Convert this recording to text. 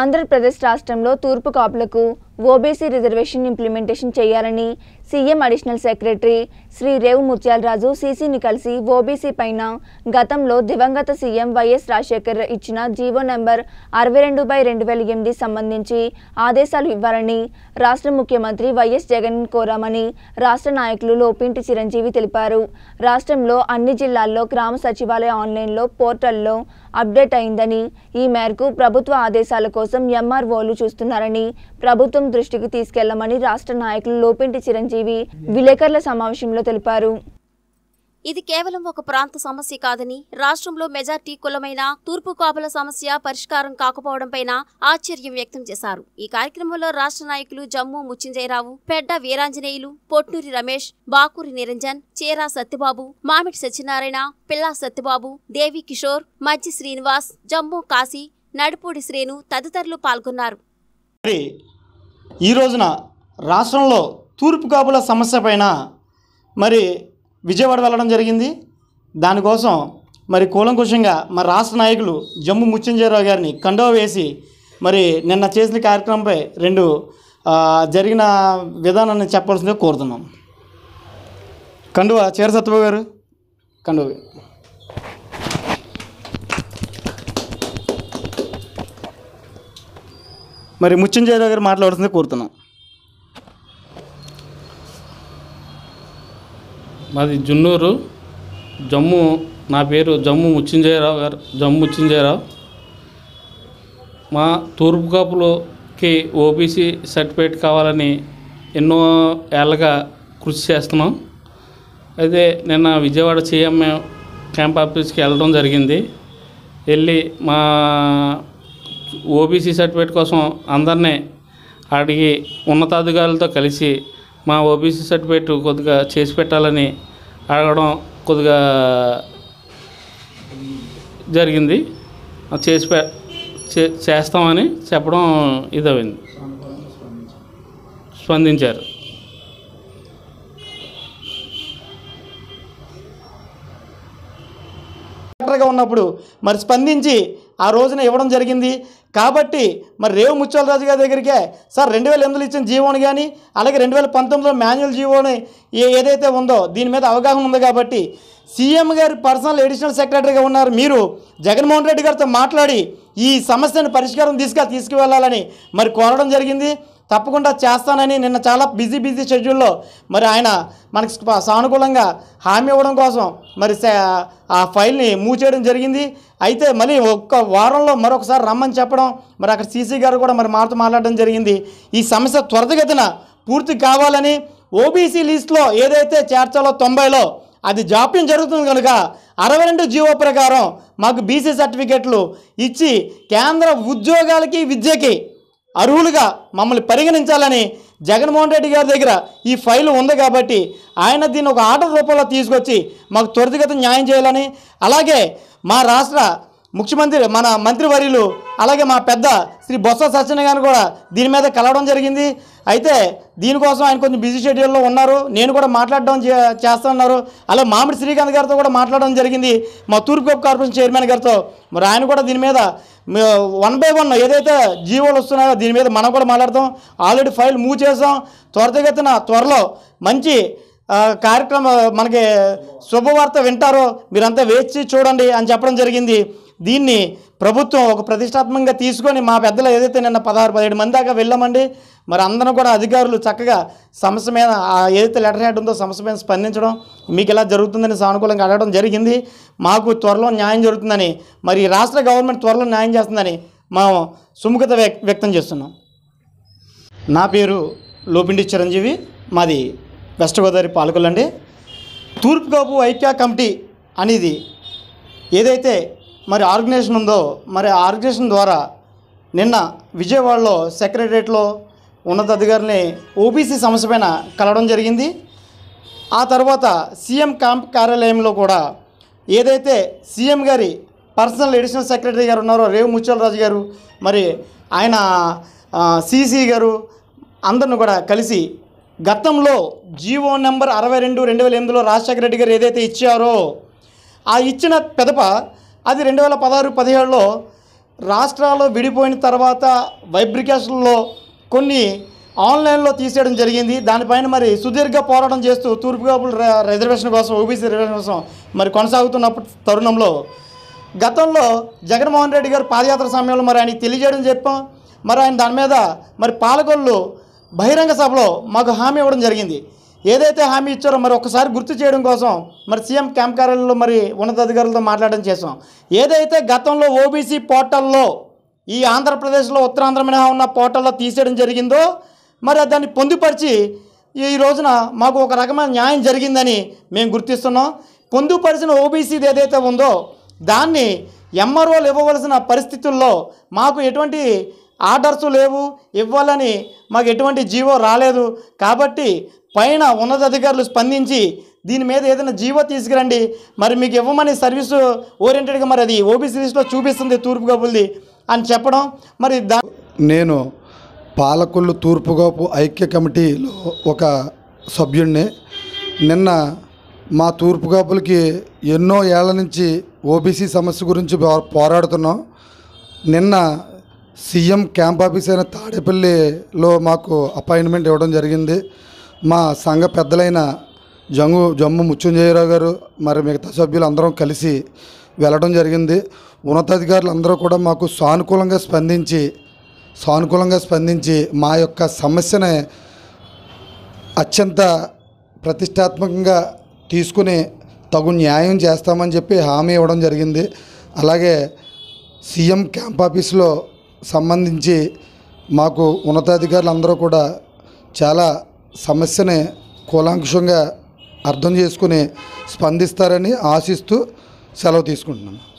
ఆంధ్రప్రదేశ్ రాష్ట్రంలో తూర్పు కాపులకు ఓబీసీ రిజర్వేషన్ ఇంప్లిమెంటేషన్ చేయాలని CM additional secretary Shri Revu Muthyalaraju సీసీని కలిసి ఓబీసీ పైన గతంలో దివంగత సీఎం వైఎస్ రాజశేఖర్ ఇచ్చిన జీవో నెంబర్ అరవై రెండు బై రెండు వేల ఎనిమిది సంబంధించి ఆదేశాలు ఇవ్వాలని రాష్ట్ర ముఖ్యమంత్రి వైఎస్ జగన్ కోరామని రాష్ట్ర నాయకులు లోపింటి చిరంజీవి తెలిపారు రాష్ట్రంలో అన్ని జిల్లాల్లో గ్రామ సచివాలయ ఆన్లైన్లో పోర్టల్లో అప్డేట్ అయిందని ఈ మేరకు ప్రభుత్వ ఆదేశాల కోసం ఎంఆర్ఓలు చూస్తున్నారని ప్రభుత్వం దృష్టికి తీసుకెళ్లమని రాష్ట్ర నాయకులు లోపింటి చిరంజీవి చిరంజీవి విలేకరుల సమావేశంలో తెలిపారు ఇది కేవలం ఒక ప్రాంత సమస్య కాదని రాష్ట్రంలో మెజార్టీ కులమైన తూర్పు కాపుల సమస్య పరిష్కారం కాకపోవడంపై ఆశ్చర్యం వ్యక్తం చేశారు ఈ కార్యక్రమంలో రాష్ట్ర నాయకులు జమ్మూ ముచ్చింజయరావు పెడ్డ వీరాంజనేయులు పొట్టూరి రమేష్ బాకూరి నిరంజన్ చేరా సత్యబాబు మామిడి సత్యనారాయణ పిల్లా సత్యబాబు దేవి కిషోర్ మజ్జి శ్రీనివాస్ జమ్మూ కాశీ నడుపూడి శ్రేణు తదితరులు పాల్గొన్నారు ఈ రోజున రాష్ట్రంలో తూర్పు కాపుల సమస్య పైన మరి విజయవాడ వెళ్ళడం జరిగింది దానికోసం మరి కూలంకుషంగా మా రాష్ట్ర నాయకులు జమ్ము ముత్యంజయరావు గారిని కండవ వేసి మరి నిన్న చేసిన కార్యక్రమంపై రెండు జరిగిన విధానాన్ని చెప్పాల్సిందే కోరుతున్నాం కండువ చీర సత్యబాబు గారు కండువ మరి ముత్యంజయరావు గారు మాట్లాడుతుందే కోరుతున్నాం మాది జున్నూరు జమ్ము నా పేరు జమ్ము ముచ్చింజయరావు గారు జమ్ము ముచ్చింజయరావు మా తూర్పు కాపులోకి ఓబీసీ సర్టిఫికేట్ కావాలని ఎన్నో ఏళ్ళగా కృషి చేస్తున్నాం అయితే నిన్న విజయవాడ సీఎంఏ క్యాంప్ ఆఫీస్కి వెళ్ళడం జరిగింది వెళ్ళి మా ఓబీసీ సర్టిఫికేట్ కోసం అందరినీ అడిగి ఉన్నతాధికారులతో కలిసి మా ఓబీసీ సర్టిఫికేట్ కొద్దిగా చేసి పెట్టాలని అడగడం కొద్దిగా జరిగింది చేసి పె చేస్తామని చెప్పడం ఇదైంది స్పందించారు కలెక్టర్గా ఉన్నప్పుడు మరి స్పందించి ఆ రోజున ఇవ్వడం జరిగింది కాబట్టి మరి రేవు రాజు గారి దగ్గరికే సార్ రెండు వేల ఎనిమిదిలో ఇచ్చిన జీవోని కానీ అలాగే రెండు వేల పంతొమ్మిదిలో మాన్యువల్ జీవోని ఏదైతే ఉందో దీని మీద అవగాహన ఉంది కాబట్టి సీఎం గారు పర్సనల్ ఎడిషనల్ సెక్రటరీగా ఉన్నారు మీరు జగన్మోహన్ రెడ్డి గారితో మాట్లాడి ఈ సమస్యను పరిష్కారం తీసుకు తీసుకువెళ్ళాలని మరి కోరడం జరిగింది తప్పకుండా చేస్తానని నిన్న చాలా బిజీ బిజీ షెడ్యూల్లో మరి ఆయన మనకి సానుకూలంగా హామీ ఇవ్వడం కోసం మరి ఆ ఫైల్ని మూవ్ చేయడం జరిగింది అయితే మళ్ళీ ఒక్క వారంలో మరొకసారి రమ్మని చెప్పడం మరి అక్కడ సీసీ గారు కూడా మరి మాతో మాట్లాడడం జరిగింది ఈ సమస్య త్వరతగతిన పూర్తి కావాలని ఓబీసీ లిస్ట్లో ఏదైతే చేర్చాలో తొంభైలో అది జాప్యం జరుగుతుంది కనుక అరవై రెండు జీవో ప్రకారం మాకు బీసీ సర్టిఫికెట్లు ఇచ్చి కేంద్ర ఉద్యోగాలకి విద్యకి అర్హులుగా మమ్మల్ని పరిగణించాలని జగన్మోహన్ రెడ్డి గారి దగ్గర ఈ ఫైల్ ఉంది కాబట్టి ఆయన దీన్ని ఒక ఆర్డర్ రూపంలో తీసుకొచ్చి మాకు త్వరితగత న్యాయం చేయాలని అలాగే మా రాష్ట్ర ముఖ్యమంత్రి మన మంత్రివర్యులు అలాగే మా పెద్ద శ్రీ బొత్స సత్యన గారిని కూడా దీని మీద కలవడం జరిగింది అయితే దీనికోసం ఆయన కొంచెం బిజీ షెడ్యూల్లో ఉన్నారు నేను కూడా మాట్లాడడం చేస్తున్నారు అలాగే మామిడి శ్రీకాంత్ గారితో కూడా మాట్లాడడం జరిగింది మా తూర్పు కార్పొరేషన్ చైర్మన్ గారితో మరి ఆయన కూడా దీని మీద వన్ బై వన్ ఏదైతే జీవోలు వస్తున్నాయో దీని మీద మనం కూడా మాట్లాడతాం ఆల్రెడీ ఫైల్ మూవ్ చేసాం త్వరతగతిన త్వరలో మంచి కార్యక్రమం మనకి శుభవార్త వింటారో మీరంతా వేచి చూడండి అని చెప్పడం జరిగింది దీన్ని ప్రభుత్వం ఒక ప్రతిష్టాత్మకంగా తీసుకొని మా పెద్దలు ఏదైతే నిన్న పదహారు పదిహేడు మంది దాకా వెళ్ళామండి మరి అందరం కూడా అధికారులు చక్కగా సమస్య మీద ఏదైతే లెటర్ హ్యాడ్ ఉందో సమస్య మీద స్పందించడం మీకు ఎలా జరుగుతుందని సానుకూలంగా అడగడం జరిగింది మాకు త్వరలో న్యాయం జరుగుతుందని మరి రాష్ట్ర గవర్నమెంట్ త్వరలో న్యాయం చేస్తుందని మేము సుముఖత వ్యక్తం చేస్తున్నాం నా పేరు లోపిండి చిరంజీవి మాది వెస్ట్ గోదావరి పాలకులండి తూర్పుగాపు ఐక్య కమిటీ అనేది ఏదైతే మరి ఆర్గనైజేషన్ ఉందో మరి ఆ ఆర్గనైజేషన్ ద్వారా నిన్న విజయవాడలో సెక్రటరియట్లో ఉన్నతాధికారిని ఓబీసీ సమస్య పైన కలవడం జరిగింది ఆ తర్వాత సీఎం క్యాంప్ కార్యాలయంలో కూడా ఏదైతే సీఎం గారి పర్సనల్ ఎడిషనల్ సెక్రటరీ గారు ఉన్నారో రేవు ముత్యాలరాజు గారు మరి ఆయన సిసి గారు అందరిని కూడా కలిసి గతంలో జీవో నెంబర్ అరవై రెండు రెండు వేల ఎనిమిదిలో రాజశేఖర రెడ్డి గారు ఏదైతే ఇచ్చారో ఆ ఇచ్చిన పెదప అది రెండు వేల పదహారు పదిహేడులో రాష్ట్రాల్లో విడిపోయిన తర్వాత వైబ్రికేషన్లో కొన్ని ఆన్లైన్లో తీసేయడం జరిగింది దానిపైన మరి సుదీర్ఘ పోరాటం చేస్తూ తూర్పుగాపుల రిజర్వేషన్ కోసం ఓబీసీ రిజర్వేషన్ కోసం మరి కొనసాగుతున్న తరుణంలో గతంలో జగన్మోహన్ రెడ్డి గారు పాదయాత్ర సమయంలో మరి ఆయనకి తెలియజేయడం చెప్పాం మరి ఆయన దాని మీద మరి పాలకొల్లు బహిరంగ సభలో మాకు హామీ ఇవ్వడం జరిగింది ఏదైతే హామీ ఇచ్చారో మరి ఒకసారి గుర్తు చేయడం కోసం మరి సీఎం క్యాంప్ కార్యాలయంలో మరి ఉన్నతాధికారులతో మాట్లాడడం చేసాం ఏదైతే గతంలో ఓబీసీ పోర్టల్లో ఈ ఆంధ్రప్రదేశ్లో ఉత్తరాంధ్ర మినహా ఉన్న పోర్టల్లో తీసేయడం జరిగిందో మరి దాన్ని పొందుపరిచి ఈ రోజున మాకు ఒక రకమైన న్యాయం జరిగిందని మేము గుర్తిస్తున్నాం పొందుపరిచిన ఓబీసీది ఏదైతే ఉందో దాన్ని ఎంఆర్ఓలు ఇవ్వవలసిన పరిస్థితుల్లో మాకు ఎటువంటి ఆర్డర్స్ లేవు ఇవ్వాలని మాకు ఎటువంటి జీవో రాలేదు కాబట్టి పైన ఉన్నతాధికారులు స్పందించి దీని మీద ఏదైనా జీవో తీసుకురండి మరి మీకు ఇవ్వమని సర్వీసు ఓరియంటెడ్గా మరి అది ఓబీసీ లిస్ట్లో చూపిస్తుంది తూర్పు అని చెప్పడం మరి దా నేను పాలకొల్లు తూర్పుగోపు ఐక్య కమిటీలో ఒక సభ్యుణ్ణి నిన్న మా తూర్పుగోపులకి ఎన్నో ఏళ్ల నుంచి ఓబీసీ సమస్య గురించి పోరాడుతున్నాం నిన్న సీఎం క్యాంప్ ఆఫీస్ అయిన తాడేపల్లిలో మాకు అపాయింట్మెంట్ ఇవ్వడం జరిగింది మా సంఘ పెద్దలైన జంగు జమ్ము ముత్యంజయరావు గారు మరి మిగతా సభ్యులు అందరం కలిసి వెళ్ళడం జరిగింది ఉన్నతాధికారులు అందరూ కూడా మాకు సానుకూలంగా స్పందించి సానుకూలంగా స్పందించి మా యొక్క సమస్యని అత్యంత ప్రతిష్టాత్మకంగా తీసుకుని తగు న్యాయం చేస్తామని చెప్పి హామీ ఇవ్వడం జరిగింది అలాగే సీఎం క్యాంప్ ఆఫీస్లో సంబంధించి మాకు ఉన్నతాధికారులు అందరూ కూడా చాలా సమస్యని కూలాంక్షంగా అర్థం చేసుకుని స్పందిస్తారని ఆశిస్తూ సెలవు తీసుకుంటున్నాను